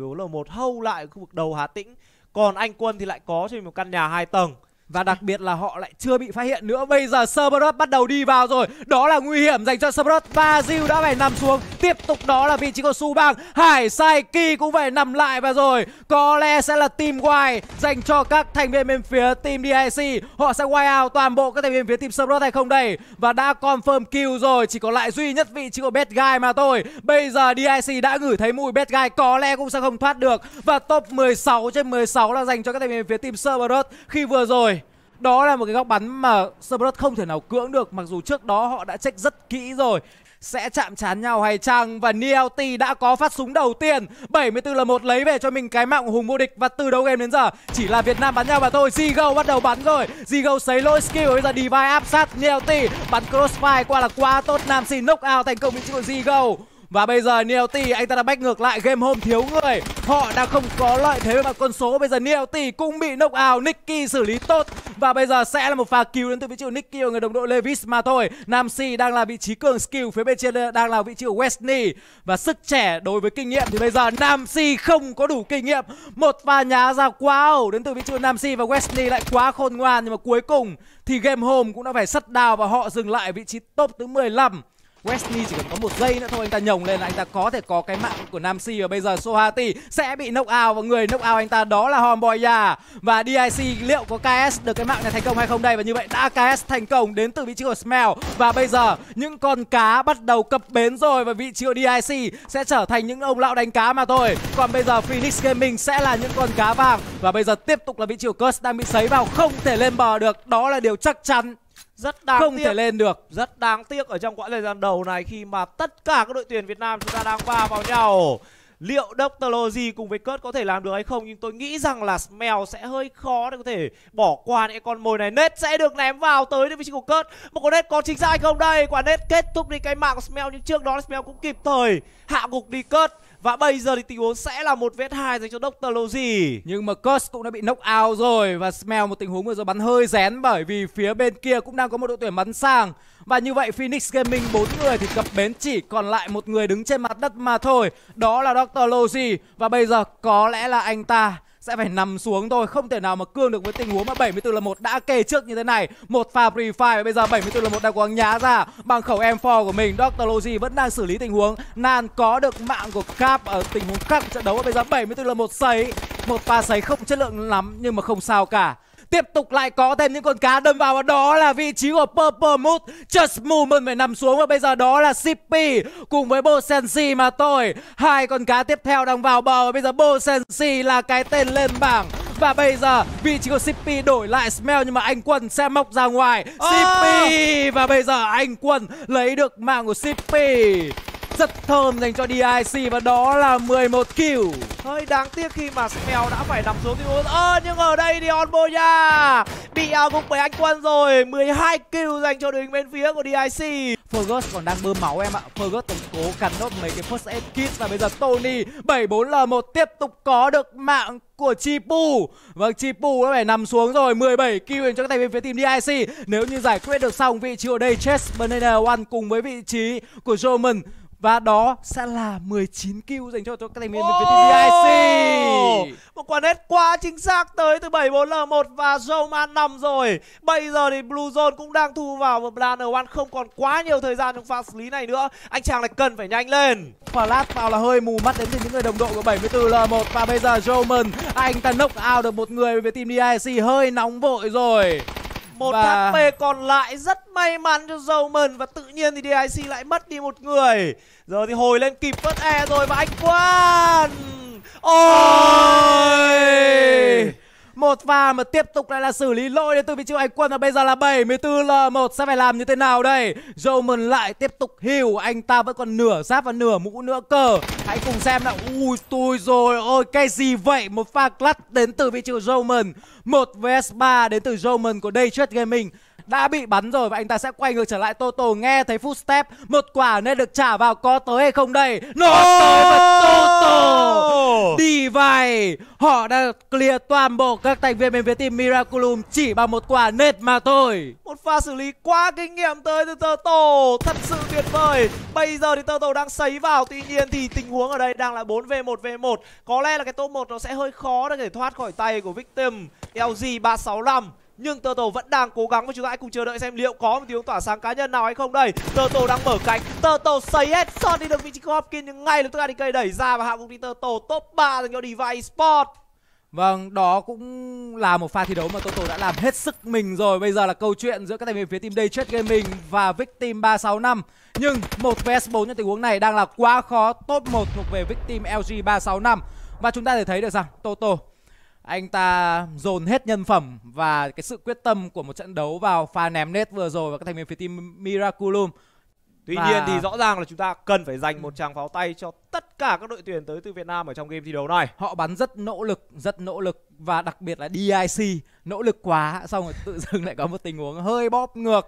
4 L1 hâu lại khu vực đầu Hà Tĩnh. Còn anh Quân thì lại có cho mình một căn nhà hai tầng và đặc biệt là họ lại chưa bị phát hiện nữa Bây giờ Cerberus bắt đầu đi vào rồi Đó là nguy hiểm dành cho Cerberus Basil đã phải nằm xuống Tiếp tục đó là vị trí của Su Bang Hải Sai Ki cũng phải nằm lại và rồi Có lẽ sẽ là team Y Dành cho các thành viên bên phía team DIC Họ sẽ wipe out toàn bộ các thành viên phía team Cerberus hay không đây Và đã confirm kill rồi Chỉ còn lại duy nhất vị trí của Bad Guy mà thôi Bây giờ DIC đã ngửi thấy mùi Bad Guy Có lẽ cũng sẽ không thoát được Và top 16 trên 16 là dành cho các thành viên phía team Cerberus Khi vừa rồi đó là một cái góc bắn mà Cerberus không thể nào cưỡng được mặc dù trước đó họ đã check rất kỹ rồi. Sẽ chạm chán nhau hay chăng Và Nielty đã có phát súng đầu tiên 74 là một lấy về cho mình cái mạng hùng vô địch Và từ đầu game đến giờ chỉ là Việt Nam bắn nhau mà thôi Zigo bắt đầu bắn rồi Zigo sấy lỗi skill Bây giờ Divine áp sát Nielty Bắn crossfire qua là quá tốt Nam xin knock out thành công vị trí của Zigo và bây giờ Nielty anh ta đã bách ngược lại game hôm thiếu người Họ đã không có lợi thế về mặt con số Bây giờ Nielty cũng bị knock out Nicky xử lý tốt Và bây giờ sẽ là một pha cứu đến từ vị trí của Nicky và người đồng đội Levis mà thôi Nam Si đang là vị trí cường skill Phía bên trên đang là vị trí của Westney Và sức trẻ đối với kinh nghiệm thì bây giờ Nam Si không có đủ kinh nghiệm Một pha nhá ra quá ẩu đến từ vị trí của Nam Si và Westney lại quá khôn ngoan Nhưng mà cuối cùng thì game home cũng đã phải sắt đào và họ dừng lại vị trí top thứ 15 Wesley chỉ cần có một giây nữa thôi anh ta nhồng lên là anh ta có thể có cái mạng của Nam Si và bây giờ Sohati sẽ bị knock out và người knock out anh ta đó là Homboya và DIC liệu có KS được cái mạng này thành công hay không đây và như vậy đã KS thành công đến từ vị trí của Smell và bây giờ những con cá bắt đầu cập bến rồi và vị trí của DIC sẽ trở thành những ông lão đánh cá mà thôi còn bây giờ Phoenix Gaming sẽ là những con cá vàng và bây giờ tiếp tục là vị trí của Curse đang bị sấy vào không thể lên bờ được đó là điều chắc chắn rất đáng không tiếc. thể lên được rất đáng tiếc ở trong quãng thời gian đầu này khi mà tất cả các đội tuyển Việt Nam chúng ta đang va vào nhau liệu Dr. Logi cùng với Kurt có thể làm được hay không nhưng tôi nghĩ rằng là Smell sẽ hơi khó để có thể bỏ qua những con mồi này nết sẽ được ném vào tới đến vị trí của Kurt một con nết có chính xác hay không đây quả nết kết thúc đi cái mạng của Smell nhưng trước đó Smell cũng kịp thời hạ gục đi Kurt và bây giờ thì tình huống sẽ là một vết 2 dành cho Doctor Lozi. Nhưng mà Curse cũng đã bị knock out rồi và Smell một tình huống vừa rồi bắn hơi rén bởi vì phía bên kia cũng đang có một đội tuyển bắn sang. Và như vậy Phoenix Gaming bốn người thì cập bến chỉ còn lại một người đứng trên mặt đất mà thôi. Đó là Doctor Lozi và bây giờ có lẽ là anh ta sẽ phải nằm xuống thôi Không thể nào mà cương được với tình huống mà 74 là một đã kê trước như thế này Một pha free fire bây giờ 74 là một đang quăng nhá ra Bằng khẩu M4 của mình Doctor Logi vẫn đang xử lý tình huống Nan có được mạng của Cap ở tình huống khác trận đấu và Bây giờ 74 là một sấy Một pha sấy không chất lượng lắm nhưng mà không sao cả Tiếp tục lại có thêm những con cá đâm vào và đó là vị trí của Purple Mood Just Movement phải nằm xuống và bây giờ đó là Sippy cùng với Bosensi mà thôi Hai con cá tiếp theo đang vào bờ và bây giờ Bosensi là cái tên lên bảng và bây giờ vị trí của Sippy đổi lại Smell nhưng mà anh Quân sẽ móc ra ngoài Sippy oh. Ờ. Và bây giờ anh Quân lấy được mạng của Sippy rất thơm dành cho DIC và đó là 11 kill. Hơi đáng tiếc khi mà Smell đã phải nằm xuống tiêu ơ nhưng ở đây Dion onboya bị ao à, gục bởi anh Quân rồi. 12 kill dành cho đội hình bên phía của DIC. Fergus còn đang bơm máu em ạ. Fergus từng cố cắn nốt mấy cái first aid kit và bây giờ Tony 74L1 tiếp tục có được mạng của Chipu Vâng, Chipu đã phải nằm xuống rồi 17 kill cho các thành viên phía team DIC Nếu như giải quyết được xong vị trí ở đây Chess Banana One cùng với vị trí của Roman và đó sẽ là 19 kill dành cho các thành viên oh! VTVIC Một quả nét quá chính xác tới từ 74L1 và Zoma 5 rồi Bây giờ thì Blue Zone cũng đang thu vào một N1 không còn quá nhiều thời gian trong pha xử lý này nữa Anh chàng này cần phải nhanh lên Flash vào là hơi mù mắt đến từ những người đồng đội của 74L1 Và bây giờ Roman anh ta knock out được một người về team DIC hơi nóng vội rồi một và... HP còn lại rất may mắn cho Roman và tự nhiên thì DIC lại mất đi một người. Giờ thì hồi lên kịp vớt E rồi và anh Quan. oh, 1 pha mà tiếp tục lại là xử lý lỗi đến từ vị trí anh quân và bây giờ là 74L1 sẽ phải làm như thế nào đây? Roman lại tiếp tục hiểu anh ta vẫn còn nửa giáp và nửa mũ nữa cờ Hãy cùng xem nào. Ui tôi rồi ôi cái gì vậy? Một pha clutch đến từ vị trí Roman. một vs 3 đến từ Roman của Daytrade Gaming đã bị bắn rồi và anh ta sẽ quay ngược trở lại Toto nghe thấy footstep một quả nên được trả vào có tới hay không đây nó no! tới và Toto đi vài Họ đã clear toàn bộ các thành viên bên phía team Miraculum Chỉ bằng một quả nết mà thôi Một pha xử lý quá kinh nghiệm tới từ Tơ Tổ Thật sự tuyệt vời Bây giờ thì Tơ Tổ đang sấy vào Tuy nhiên thì tình huống ở đây đang là 4v1v1 Có lẽ là cái top 1 nó sẽ hơi khó để thoát khỏi tay của Victim LG 365 nhưng tơ tổ vẫn đang cố gắng và chúng ta hãy cùng chờ đợi xem liệu có một tiếng tỏa sáng cá nhân nào hay không đây tơ tổ đang mở cánh tơ tổ xây hết son đi được vị trí của hopkins nhưng ngay lập tức adk đẩy ra và hạ gục đi tơ tổ top ba dành cho device sport Vâng, đó cũng là một pha thi đấu mà Toto đã làm hết sức mình rồi. Bây giờ là câu chuyện giữa các thành viên phía team Dayjet Gaming và Vic Team 365. Nhưng một vs 4 trong tình huống này đang là quá khó. Top 1 thuộc về Vic Team LG 365. Và chúng ta thể thấy được rằng Toto anh ta dồn hết nhân phẩm và cái sự quyết tâm của một trận đấu vào pha ném net vừa rồi và các thành viên phía team Miraculum. Tuy và... nhiên thì rõ ràng là chúng ta cần phải dành một tràng pháo tay cho tất cả các đội tuyển tới từ Việt Nam ở trong game thi đấu này. Họ bắn rất nỗ lực, rất nỗ lực và đặc biệt là DIC nỗ lực quá xong rồi tự dưng lại có một tình huống hơi bóp ngược